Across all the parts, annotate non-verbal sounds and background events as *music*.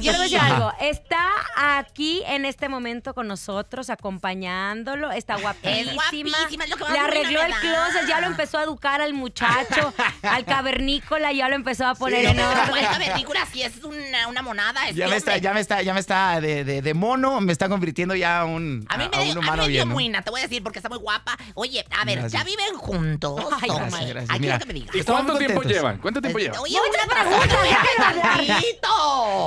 yo le voy a decir algo. Está aquí en este momento con nosotros, acompañándolo. Está guapísima. le arregló el closet, ya lo empezó a educar al muchacho, al cavernícola, ya lo empezó a poner en orden. El cavernícola sí es un una, monada. ya, me está, ya me está, ya me está, de, mono, me está convirtiendo ya un, a, un humano a me dio te voy a decir, porque está muy guapa. Oye, a ver, ya viven juntos. Ay, gracias, gracias. que me digas. ¿Y cuánto tiempo llevan? ¿Cuánto tiempo llevan? Oye, pregunta, *laughs*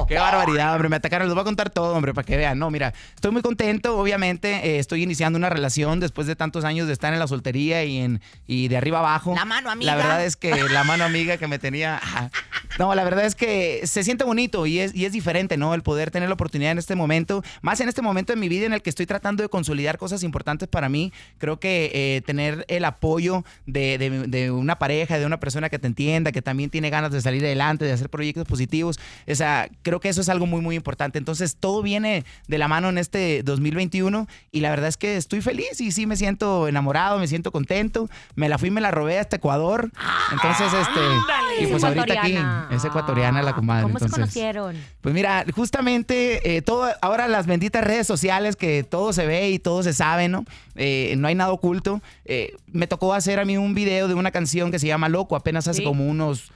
Qué barbaridad, hombre, me atacaron. Les voy a contar todo, hombre, para que vean. No, mira, estoy muy contento, obviamente, eh, estoy iniciando una relación después de tantos años de estar en la soltería y, en, y de arriba abajo. La mano amiga. La verdad es que la mano amiga que me tenía... *laughs* No, la verdad es que se siente bonito y es, diferente, ¿no? El poder tener la oportunidad en este momento, más en este momento de mi vida en el que estoy tratando de consolidar cosas importantes para mí, creo que eh, tener el apoyo de, una pareja, de una persona que te entienda, que también tiene ganas de salir adelante, de hacer proyectos positivos, o sea, creo que eso es algo muy, muy importante. Entonces, todo viene de la mano en este 2021 y la verdad es que estoy feliz y sí me siento enamorado, me siento contento, me la fui, me la robé hasta Ecuador. Entonces, este, y pues ahorita aquí es ecuatoriana la ah, comadre. ¿Cómo se conocieron? Pues mira, justamente eh, todo, ahora las benditas redes sociales que todo se ve y todo se sabe, ¿no? Eh, no hay nada oculto. Eh, me tocó hacer a mí un video de una canción que se llama Loco, apenas hace como unos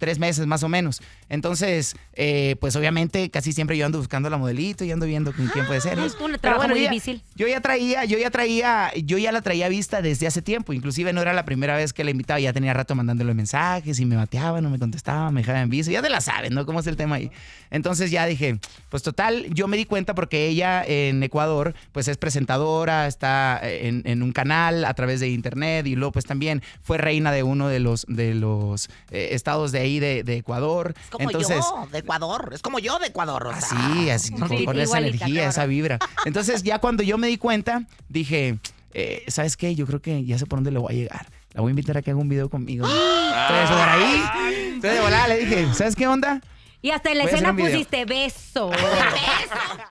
tres meses más o menos. Entonces, eh, pues obviamente casi siempre yo ando buscando la modelito y ando viendo con quién puede ser. Es un trabajo muy difícil. Yo ya traía, yo ya traía, yo ya la traía vista desde hace tiempo. Inclusive no era la primera vez que la invitaba, ya tenía rato mandándole mensajes y me bateaba, no me contestaba, me dejaba en visto. Ya te la saben, ¿no? ¿Cómo es el tema ahí? Entonces ya dije, pues total, yo me di cuenta porque ella en Ecuador, pues es presentadora, está en, un canal a través de internet y luego pues también fue reina de uno de los, de los eh, estados de de, Ecuador. como Entonces, de Ecuador, es como yo de Ecuador. Así, así, con, esa energía, esa vibra. *laughs* Entonces ya cuando yo me di cuenta, dije, eh, ¿sabes qué? Yo creo que ya sé por dónde le voy a llegar. La voy a invitar a que haga un video conmigo. *gasps* ahí, le dije, ¿sabes qué onda? Y hasta en la escena pusiste beso. *laughs* beso.